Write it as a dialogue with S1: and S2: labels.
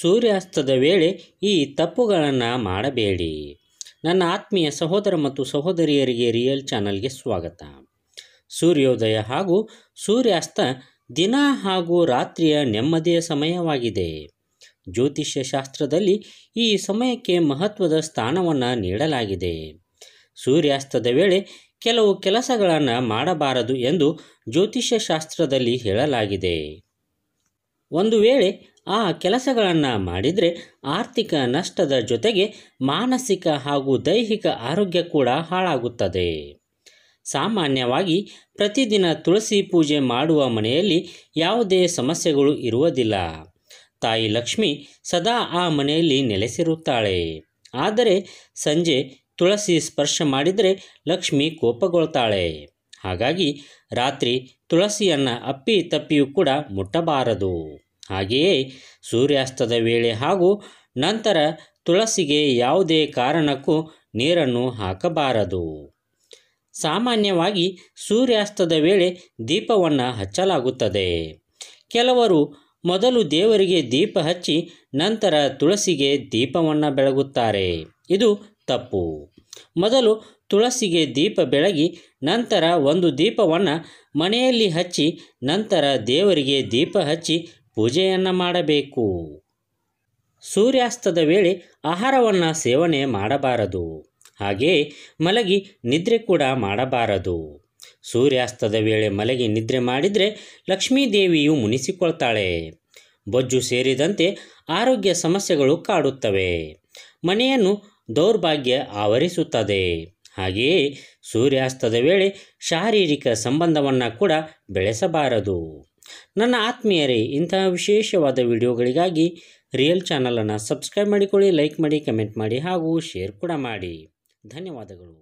S1: ಸೂರ್ಯಾಸ್ತದ ವೇಳೆ ಈ ತಪ್ಪುಗಳನ್ನು ಮಾಡಬೇಡಿ ನನ್ನ ಆತ್ಮೀಯ ಸಹೋದರ ಮತ್ತು ಸಹೋದರಿಯರಿಗೆ ರಿಯಲ್ ಚಾನಲ್ಗೆ ಸ್ವಾಗತ ಸೂರ್ಯೋದಯ ಹಾಗೂ ಸೂರ್ಯಾಸ್ತ ದಿನ ಹಾಗೂ ರಾತ್ರಿಯ ನೆಮ್ಮದಿಯ ಸಮಯವಾಗಿದೆ ಜ್ಯೋತಿಷ್ಯ ಶಾಸ್ತ್ರದಲ್ಲಿ ಈ ಸಮಯಕ್ಕೆ ಮಹತ್ವದ ಸ್ಥಾನವನ್ನು ನೀಡಲಾಗಿದೆ ಸೂರ್ಯಾಸ್ತದ ವೇಳೆ ಕೆಲವು ಕೆಲಸಗಳನ್ನು ಮಾಡಬಾರದು ಎಂದು ಜ್ಯೋತಿಷ್ಯ ಶಾಸ್ತ್ರದಲ್ಲಿ ಹೇಳಲಾಗಿದೆ ಒಂದು ವೇಳೆ ಆ ಕೆಲಸಗಳನ್ನು ಮಾಡಿದರೆ ಆರ್ಥಿಕ ನಷ್ಟದ ಜೊತೆಗೆ ಮಾನಸಿಕ ಹಾಗೂ ದೈಹಿಕ ಆರೋಗ್ಯ ಕೂಡ ಹಾಳಾಗುತ್ತದೆ ಸಾಮಾನ್ಯವಾಗಿ ಪ್ರತಿದಿನ ತುಳಸಿ ಪೂಜೆ ಮಾಡುವ ಮನೆಯಲ್ಲಿ ಯಾವುದೇ ಸಮಸ್ಯೆಗಳು ಇರುವುದಿಲ್ಲ ತಾಯಿ ಲಕ್ಷ್ಮಿ ಸದಾ ಆ ಮನೆಯಲ್ಲಿ ನೆಲೆಸಿರುತ್ತಾಳೆ ಆದರೆ ಸಂಜೆ ತುಳಸಿ ಸ್ಪರ್ಶ ಮಾಡಿದರೆ ಲಕ್ಷ್ಮಿ ಕೋಪಗೊಳ್ತಾಳೆ ಹಾಗಾಗಿ ರಾತ್ರಿ ತುಳಸಿಯನ್ನು ಅಪ್ಪಿ ತಪ್ಪಿಯೂ ಕೂಡ ಮುಟ್ಟಬಾರದು ಹಾಗೆಯೇ ಸೂರ್ಯಾಸ್ತದ ವೇಳೆ ಹಾಗೂ ನಂತರ ತುಳಸಿಗೆ ಯಾವುದೇ ಕಾರಣಕ್ಕೂ ನೀರನ್ನು ಹಾಕಬಾರದು ಸಾಮಾನ್ಯವಾಗಿ ಸೂರ್ಯಾಸ್ತದ ವೇಳೆ ದೀಪವನ್ನು ಹಚ್ಚಲಾಗುತ್ತದೆ ಕೆಲವರು ಮೊದಲು ದೇವರಿಗೆ ದೀಪ ಹಚ್ಚಿ ನಂತರ ತುಳಸಿಗೆ ದೀಪವನ್ನು ಬೆಳಗುತ್ತಾರೆ ಇದು ತಪ್ಪು ಮೊದಲು ತುಳಸಿಗೆ ದೀಪ ಬೆಳಗಿ ನಂತರ ಒಂದು ದೀಪವನ್ನು ಮನೆಯಲ್ಲಿ ಹಚ್ಚಿ ನಂತರ ದೇವರಿಗೆ ದೀಪ ಹಚ್ಚಿ ಪೂಜೆಯನ್ನು ಮಾಡಬೇಕು ಸೂರ್ಯಾಸ್ತದ ವೇಳೆ ಆಹಾರವನ್ನು ಸೇವನೆ ಮಾಡಬಾರದು ಹಾಗೆಯೇ ಮಲಗಿ ನಿದ್ರೆ ಕೂಡ ಮಾಡಬಾರದು ಸೂರ್ಯಾಸ್ತದ ವೇಳೆ ಮಲಗಿ ನಿದ್ರೆ ಮಾಡಿದರೆ ದೇವಿಯು ಮುನಿಸಿಕೊಳ್ತಾಳೆ ಬೊಜ್ಜು ಸೇರಿದಂತೆ ಆರೋಗ್ಯ ಸಮಸ್ಯೆಗಳು ಕಾಡುತ್ತವೆ ಮನೆಯನ್ನು ದೌರ್ಭಾಗ್ಯ ಆವರಿಸುತ್ತದೆ ಹಾಗೆಯೇ ಸೂರ್ಯಾಸ್ತದ ವೇಳೆ ಶಾರೀರಿಕ ಸಂಬಂಧವನ್ನು ಕೂಡ ಬೆಳೆಸಬಾರದು ನನ್ನ ಆತ್ಮೀಯರೇ ಇಂತಹ ವಿಶೇಷವಾದ ವಿಡಿಯೋಗಳಿಗಾಗಿ ರಿಯಲ್ ಚಾನಲನ್ನು ಸಬ್ಸ್ಕ್ರೈಬ್ ಮಾಡಿಕೊಳ್ಳಿ ಲೈಕ್ ಮಾಡಿ ಕಮೆಂಟ್ ಮಾಡಿ ಹಾಗೂ ಶೇರ್ ಕೂಡ ಮಾಡಿ ಧನ್ಯವಾದಗಳು